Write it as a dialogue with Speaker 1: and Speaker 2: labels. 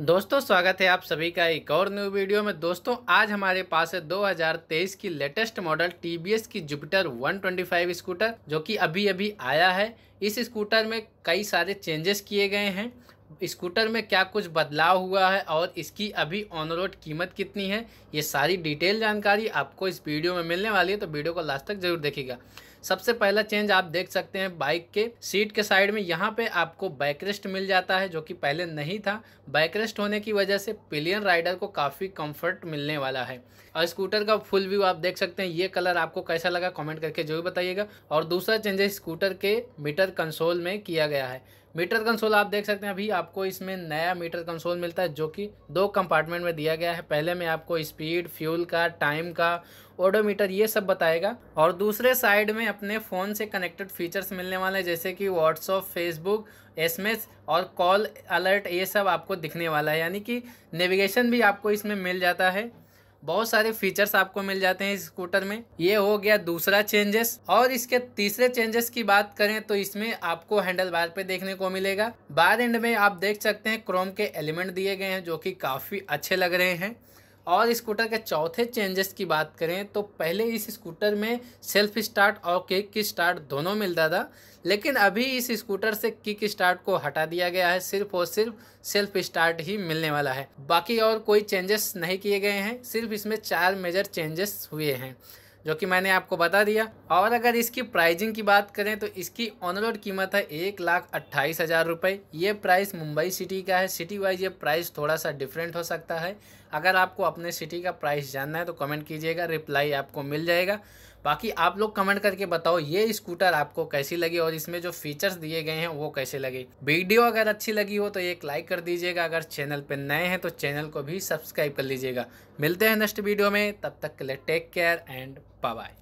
Speaker 1: दोस्तों स्वागत है आप सभी का एक और न्यू वीडियो में दोस्तों आज हमारे पास है 2023 की लेटेस्ट मॉडल टीबीएस की जुपिटर 125 स्कूटर जो कि अभी अभी आया है इस स्कूटर में कई सारे चेंजेस किए गए हैं स्कूटर में क्या कुछ बदलाव हुआ है और इसकी अभी ऑन रोड कीमत कितनी है ये सारी डिटेल जानकारी आपको इस वीडियो में मिलने वाली है तो वीडियो को लास्ट तक जरूर देखेगा सबसे पहला चेंज आप देख सकते हैं बाइक के सीट के साइड में यहाँ पे आपको बैकरेस्ट मिल जाता है जो कि पहले नहीं था बैकरेस्ट होने की वजह से पिलियन राइडर को काफ़ी कंफर्ट मिलने वाला है और स्कूटर का फुल व्यू आप देख सकते हैं ये कलर आपको कैसा लगा कॉमेंट करके जो भी बताइएगा और दूसरा चेंज है स्कूटर के मीटर कंसोल में किया गया है मीटर कंसोल आप देख सकते हैं अभी आपको इसमें नया मीटर कंसोल मिलता है जो कि दो कंपार्टमेंट में दिया गया है पहले में आपको स्पीड फ्यूल का टाइम का ओडोमीटर ये सब बताएगा और दूसरे साइड में अपने फ़ोन से कनेक्टेड फीचर्स मिलने वाले हैं जैसे कि व्हाट्सअप फेसबुक एसएमएस और कॉल अलर्ट ये सब आपको दिखने वाला है यानी कि नेविगेशन भी आपको इसमें मिल जाता है बहुत सारे फीचर्स आपको मिल जाते हैं इस स्कूटर में ये हो गया दूसरा चेंजेस और इसके तीसरे चेंजेस की बात करें तो इसमें आपको हैंडल बार पे देखने को मिलेगा बार एंड में आप देख सकते हैं क्रोम के एलिमेंट दिए गए हैं जो कि काफ़ी अच्छे लग रहे हैं और स्कूटर के चौथे चेंजेस की बात करें तो पहले इस स्कूटर में सेल्फ स्टार्ट और किक स्टार्ट दोनों मिलता था लेकिन अभी इस स्कूटर से किक स्टार्ट को हटा दिया गया है सिर्फ और सिर्फ सेल्फ स्टार्ट ही मिलने वाला है बाकी और कोई चेंजेस नहीं किए गए हैं सिर्फ इसमें चार मेजर चेंजेस हुए हैं जो कि मैंने आपको बता दिया और अगर इसकी प्राइजिंग की बात करें तो इसकी ऑन रोड कीमत है एक लाख अट्ठाईस हज़ार रुपये ये प्राइस मुंबई सिटी का है सिटी वाइज ये प्राइस थोड़ा सा डिफरेंट हो सकता है अगर आपको अपने सिटी का प्राइस जानना है तो कमेंट कीजिएगा रिप्लाई आपको मिल जाएगा बाकी आप लोग कमेंट करके बताओ ये स्कूटर आपको कैसी लगी और इसमें जो फीचर्स दिए गए हैं वो कैसे लगे वीडियो अगर अच्छी लगी हो तो एक लाइक कर दीजिएगा अगर चैनल पर नए हैं तो चैनल को भी सब्सक्राइब कर लीजिएगा मिलते हैं नेक्स्ट वीडियो में तब तक के लिए टेक केयर एंड बाय